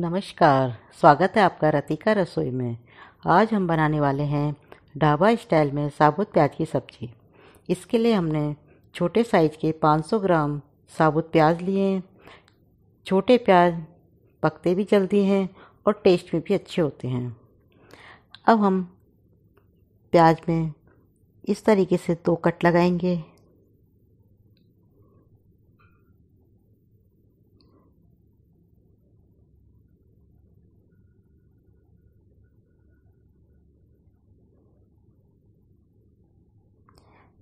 नमस्कार स्वागत है आपका रतिका रसोई में आज हम बनाने वाले हैं ढाबा स्टाइल में साबुत प्याज की सब्ज़ी इसके लिए हमने छोटे साइज के 500 ग्राम साबुत प्याज लिए हैं छोटे प्याज पकते भी जल्दी हैं और टेस्ट में भी अच्छे होते हैं अब हम प्याज में इस तरीके से दो कट लगाएंगे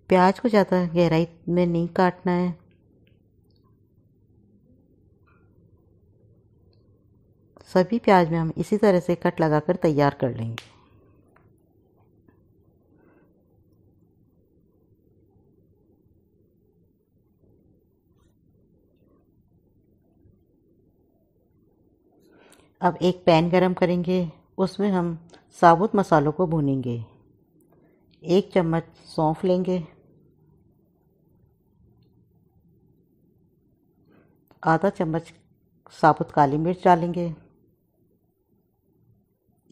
प्याज को ज़्यादा गहराई में नहीं काटना है सभी प्याज में हम इसी तरह से कट लगाकर तैयार कर लेंगे अब एक पैन गरम करेंगे उसमें हम साबुत मसालों को भूनेंगे एक चम्मच सौंफ लेंगे आधा चम्मच साबुत काली मिर्च डालेंगे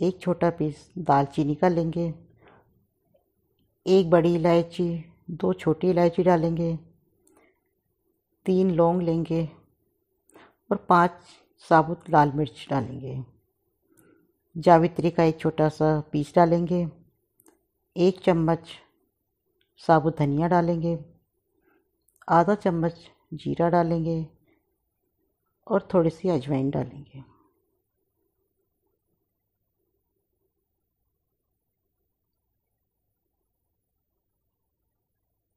एक छोटा पीस दालचीनी का लेंगे एक बड़ी इलायची दो छोटी इलायची डालेंगे तीन लौंग लेंगे और पांच साबुत लाल मिर्च डालेंगे जावित्री का एक छोटा सा पीस डालेंगे एक चम्मच साबुत धनिया डालेंगे आधा चम्मच जीरा डालेंगे और थोड़ी सी अजवाइन डालेंगे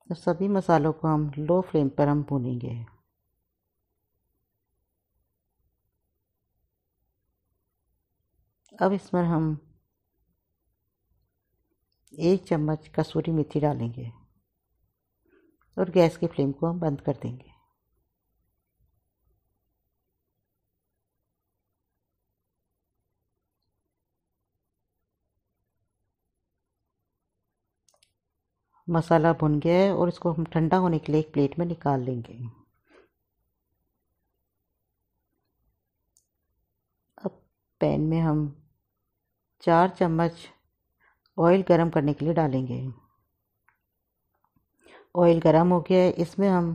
तो सभी मसालों को हम लो फ्लेम पर हम भूनेंगे अब इसमें हम एक चम्मच कसूरी मेथी डालेंगे और गैस की फ्लेम को हम बंद कर देंगे मसाला भुन गया है और इसको हम ठंडा होने के लिए एक प्लेट में निकाल लेंगे अब पैन में हम चार चम्मच ऑयल गरम करने के लिए डालेंगे ऑयल गरम हो गया है इसमें हम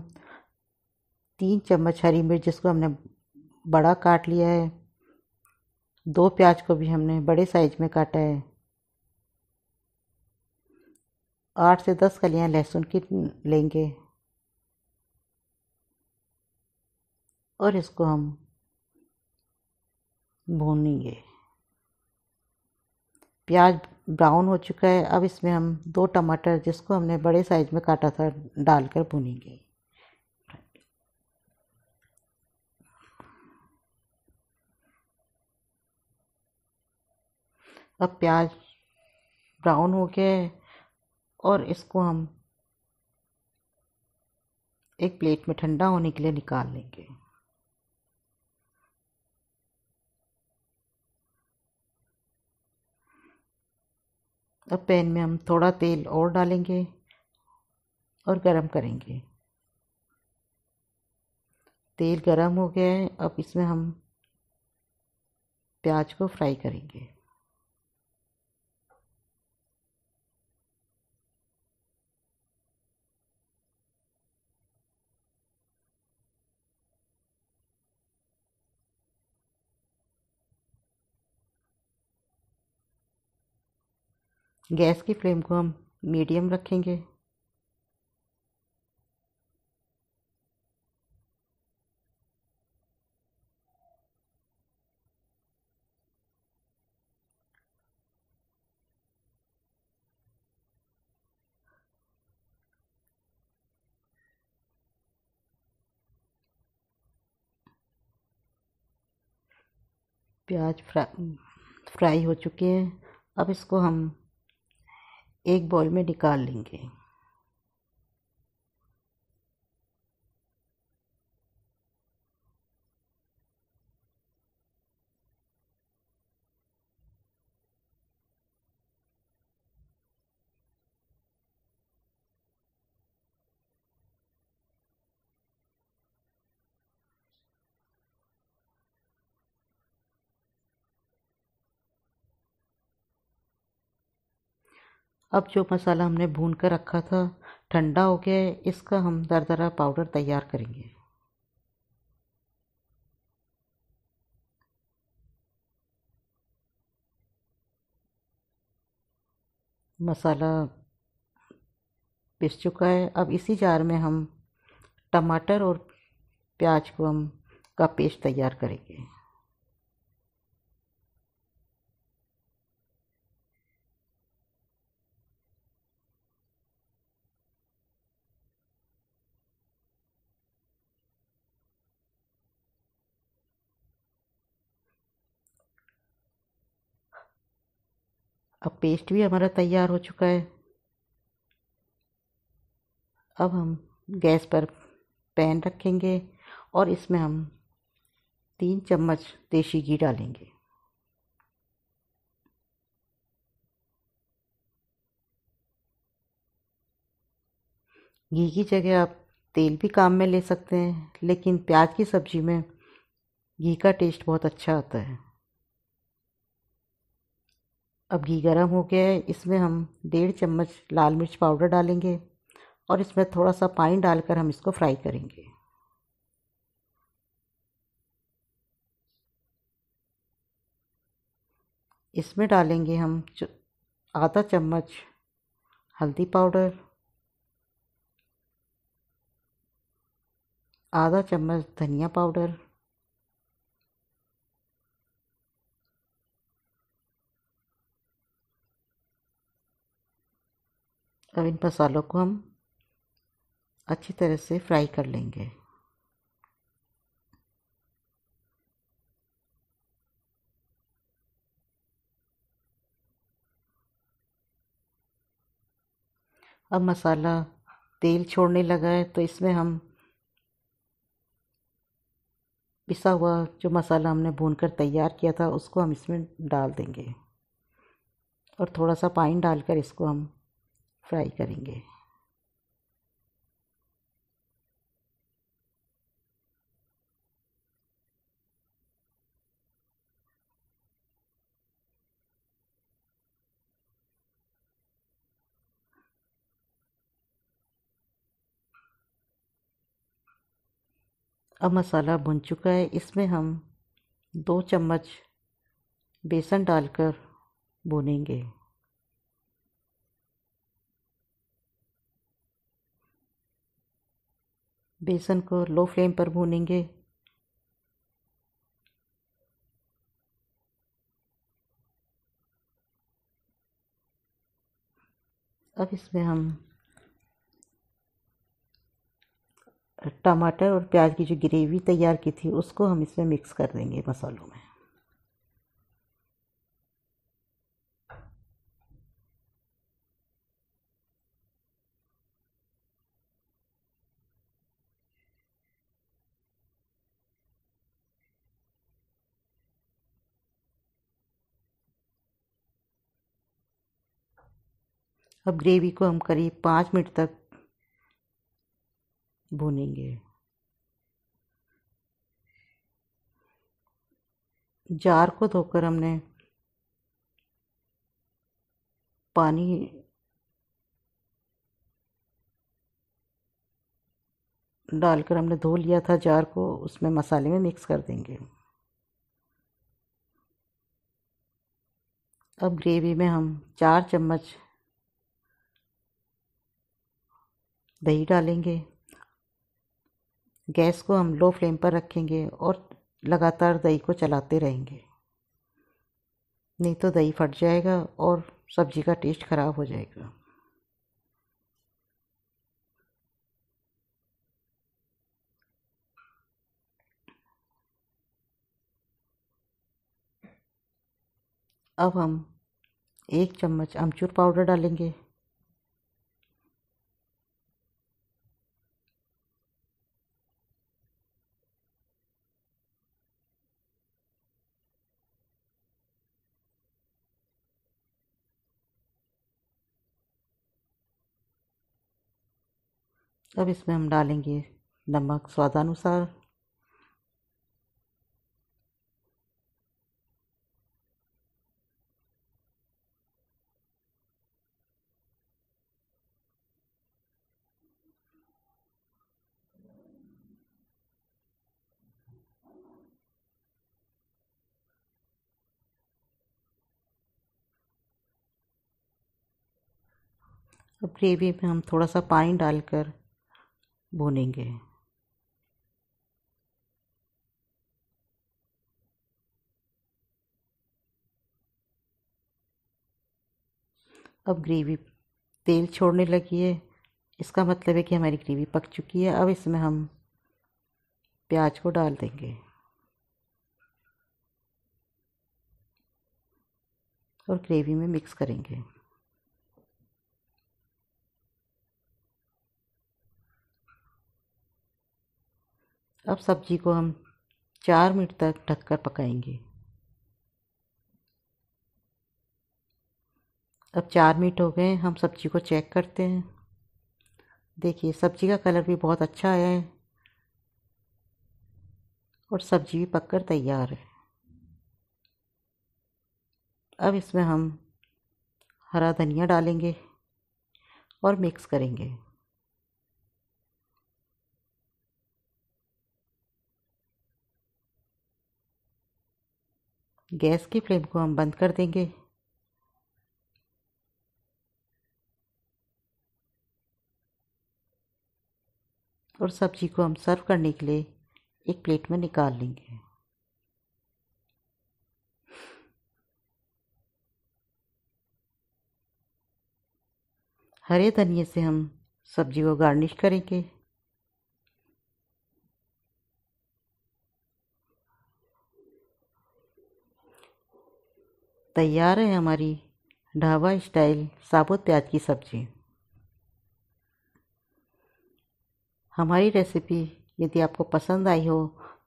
तीन चम्मच हरी मिर्च जिसको हमने बड़ा काट लिया है दो प्याज को भी हमने बड़े साइज में काटा है आठ से दस कलियां लहसुन की लेंगे और इसको हम भूनेंगे प्याज ब्राउन हो चुका है अब इसमें हम दो टमाटर जिसको हमने बड़े साइज में काटा था डालकर भूनेंगे अब प्याज ब्राउन हो गया है और इसको हम एक प्लेट में ठंडा होने के लिए निकाल लेंगे अब पैन में हम थोड़ा तेल और डालेंगे और गरम करेंगे तेल गरम हो गया है अब इसमें हम प्याज को फ्राई करेंगे गैस की फ्लेम को हम मीडियम रखेंगे प्याज फ्राई हो चुके हैं अब इसको हम एक बॉल में निकाल लेंगे अब जो मसाला हमने भून कर रखा था ठंडा हो गया है इसका हम दरदरा पाउडर तैयार करेंगे मसाला पिस चुका है अब इसी जार में हम टमाटर और प्याज को हम का पेस्ट तैयार करेंगे अब पेस्ट भी हमारा तैयार हो चुका है अब हम गैस पर पैन रखेंगे और इसमें हम तीन चम्मच देसी घी डालेंगे घी की जगह आप तेल भी काम में ले सकते हैं लेकिन प्याज की सब्ज़ी में घी का टेस्ट बहुत अच्छा आता है अब घी गर्म हो गया है इसमें हम डेढ़ चम्मच लाल मिर्च पाउडर डालेंगे और इसमें थोड़ा सा पानी डालकर हम इसको फ्राई करेंगे इसमें डालेंगे हम आधा चम्मच हल्दी पाउडर आधा चम्मच धनिया पाउडर अब इन मसालों को हम अच्छी तरह से फ्राई कर लेंगे अब मसाला तेल छोड़ने लगा है तो इसमें हम पिसा हुआ जो मसाला हमने भून कर तैयार किया था उसको हम इसमें डाल देंगे और थोड़ा सा पानी डालकर इसको हम फ्राई करेंगे अब मसाला भुन चुका है इसमें हम दो चम्मच बेसन डालकर भुनेंगे बेसन को लो फ्लेम पर भूनेंगे अब इसमें हम टमाटर और प्याज की जो ग्रेवी तैयार की थी उसको हम इसमें मिक्स कर देंगे मसालों में अब ग्रेवी को हम करीब पाँच मिनट तक भूनेंगे जार को धोकर हमने पानी डालकर हमने धो लिया था जार को उसमें मसाले में मिक्स कर देंगे अब ग्रेवी में हम चार चम्मच दही डालेंगे गैस को हम लो फ्लेम पर रखेंगे और लगातार दही को चलाते रहेंगे नहीं तो दही फट जाएगा और सब्जी का टेस्ट ख़राब हो जाएगा अब हम एक चम्मच अमचूर पाउडर डालेंगे अब इसमें हम डालेंगे नमक स्वादानुसार अब ग्रेवी में हम थोड़ा सा पानी डालकर बुनेंगे अब ग्रेवी तेल छोड़ने लगी है इसका मतलब है कि हमारी ग्रेवी पक चुकी है अब इसमें हम प्याज को डाल देंगे और ग्रेवी में मिक्स करेंगे अब सब्जी को हम चार मिनट तक ढक कर पकाएंगे अब चार मिनट हो गए हम सब्जी को चेक करते हैं देखिए सब्जी का कलर भी बहुत अच्छा आया है और सब्जी भी पककर तैयार है अब इसमें हम हरा धनिया डालेंगे और मिक्स करेंगे गैस की फ्लेम को हम बंद कर देंगे और सब्जी को हम सर्व करने के लिए एक प्लेट में निकाल लेंगे हरे धनिए से हम सब्जी को गार्निश करेंगे तैयार है हमारी ढाबा स्टाइल साबुत प्याज की सब्ज़ी हमारी रेसिपी यदि आपको पसंद आई हो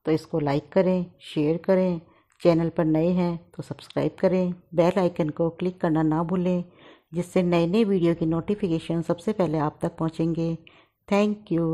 तो इसको लाइक करें शेयर करें चैनल पर नए हैं तो सब्सक्राइब करें बेल आइकन को क्लिक करना ना भूलें जिससे नए नए वीडियो की नोटिफिकेशन सबसे पहले आप तक पहुंचेंगे थैंक यू